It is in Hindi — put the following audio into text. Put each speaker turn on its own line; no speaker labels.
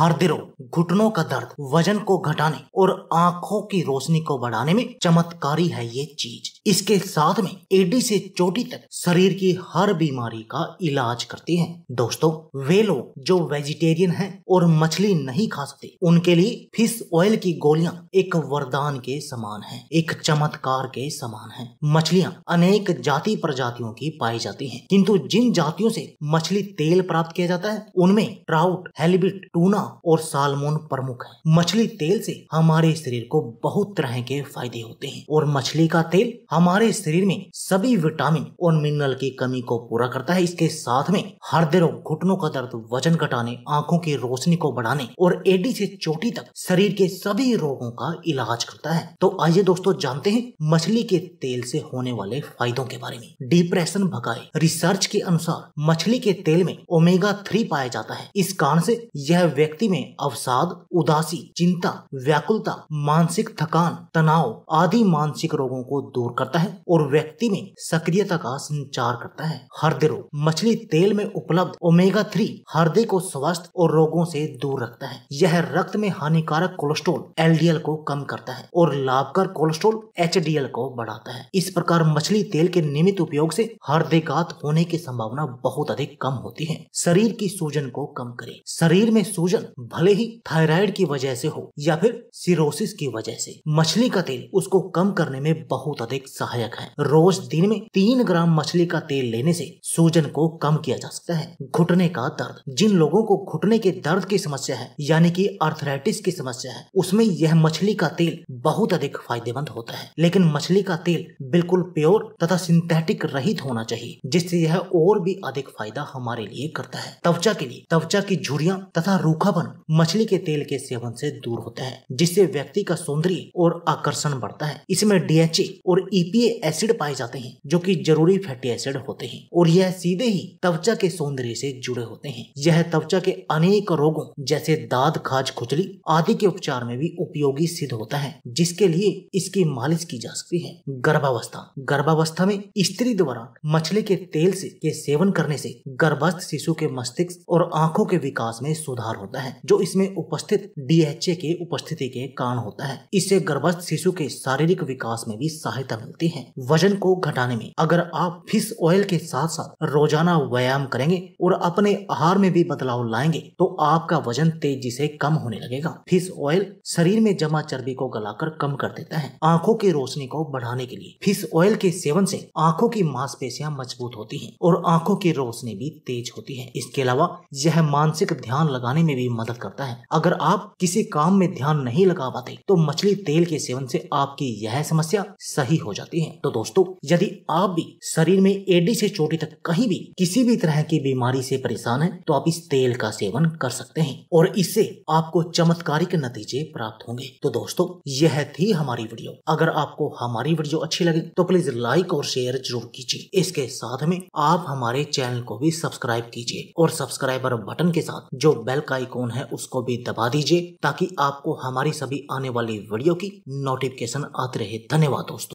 हृदय रोग घुटनों का दर्द वजन को घटाने और आंखों की रोशनी को बढ़ाने में चमत्कारी है ये चीज इसके साथ में एडी से चोटी तक शरीर की हर बीमारी का इलाज करती है दोस्तों वे लोग जो वेजिटेरियन हैं और मछली नहीं खा सकते उनके लिए फिश ऑयल की गोलियां एक वरदान के समान है एक चमत्कार के समान है मछलियाँ अनेक जाति प्रजातियों की पाई जाती है किंतु जिन जातियों से मछली तेल प्राप्त किया जाता है उनमें ट्राउट हेलिबिट टूना और सालमोन प्रमुख है मछली तेल से हमारे शरीर को बहुत तरह के फायदे होते हैं और मछली का तेल हमारे शरीर में सभी विटामिन और मिनरल की कमी को पूरा करता है इसके साथ में हृदय रोग घुटनों का दर्द वजन घटाने आंखों की रोशनी को बढ़ाने और एडी से चोटी तक शरीर के सभी रोगों का इलाज करता है तो आइए दोस्तों जानते हैं मछली के तेल से होने वाले फायदों के बारे में डिप्रेशन भगाए रिसर्च के अनुसार मछली के तेल में ओमेगा थ्री पाया जाता है इस कारण से यह व्यक्ति व्यक्ति में अवसाद उदासी चिंता व्याकुलता मानसिक थकान तनाव आदि मानसिक रोगों को दूर करता है और व्यक्ति में सक्रियता का संचार करता है हृदय रोग मछली तेल में उपलब्ध ओमेगा थ्री हृदय को स्वस्थ और रोगों से दूर रखता है यह रक्त में हानिकारक कोलेस्ट्रोल एलडीएल को कम करता है और लाभकर कोलेस्ट्रोल एल को बढ़ाता है इस प्रकार मछली तेल के नियमित उपयोग से घात होने की संभावना बहुत अधिक कम होती है शरीर की सूजन को कम करे शरीर में सूजन सूजन भले ही थायराइड की वजह से हो या फिर सिरोसिस की वजह से मछली का तेल उसको कम करने में बहुत अधिक सहायक है रोज दिन में तीन ग्राम मछली का तेल लेने से सूजन को कम किया जा सकता है घुटने का दर्द जिन लोगों को घुटने के दर्द की समस्या है यानी कि अर्थराइटिस की समस्या है उसमें यह मछली का तेल बहुत अधिक फायदेमंद होता है लेकिन मछली का तेल बिल्कुल प्योर तथा सिंथेटिक रहित होना चाहिए जिससे यह और भी अधिक फायदा हमारे लिए करता है त्वचा के लिए त्वचा की झुरिया तथा रूखा सुहावन मछली के तेल के सेवन से दूर होता है जिससे व्यक्ति का सौंदर्य और आकर्षण बढ़ता है इसमें डीएचए और ईपीए e एसिड पाए जाते हैं जो कि जरूरी फैटी एसिड होते हैं और यह सीधे ही त्वचा के सौंदर्य से जुड़े होते हैं यह त्वचा के अनेक रोगों जैसे दाद खाज खुजली आदि के उपचार में भी उपयोगी सिद्ध होता है जिसके लिए इसकी मालिश की जा सकती है गर्भावस्था गर्भावस्था में स्त्री द्वारा मछली के तेल से के सेवन करने से गर्भस्थ शिशु के मस्तिष्क और आंखों के विकास में सुधार होता है होता है जो इसमें उपस्थित डीएचए के उपस्थिति के कारण होता है इससे गर्भस्थ शिशु के शारीरिक विकास में भी सहायता मिलती है वजन को घटाने में अगर आप फिश ऑयल के साथ साथ रोजाना व्यायाम करेंगे और अपने आहार में भी बदलाव लाएंगे तो आपका वजन तेजी से कम होने लगेगा फिश ऑयल शरीर में जमा चर्बी को गलाकर कम कर देता है आंखों की रोशनी को बढ़ाने के लिए फिश ऑयल के सेवन से आंखों की मांसपेशियां मजबूत होती हैं और आंखों की रोशनी भी तेज होती है इसके अलावा यह मानसिक ध्यान लगाने में भी मदद करता है अगर आप किसी काम में ध्यान नहीं लगा पाते तो मछली तेल के सेवन से आपकी यह समस्या सही हो जाती है तो दोस्तों यदि आप भी शरीर में एडी से चोटी तक कहीं भी किसी भी तरह की बीमारी से परेशान है तो आप इस तेल का सेवन कर सकते हैं और इससे आपको चमत्कारिक नतीजे प्राप्त होंगे तो दोस्तों यह थी हमारी वीडियो अगर आपको हमारी वीडियो अच्छी लगे तो प्लीज लाइक और शेयर जरूर कीजिए इसके साथ में आप हमारे चैनल को भी सब्सक्राइब कीजिए और सब्सक्राइबर बटन के साथ जो बेल का आइकॉन आइकॉन है उसको भी दबा दीजिए ताकि आपको हमारी सभी आने वाली वीडियो की नोटिफिकेशन आते रहे धन्यवाद दोस्तों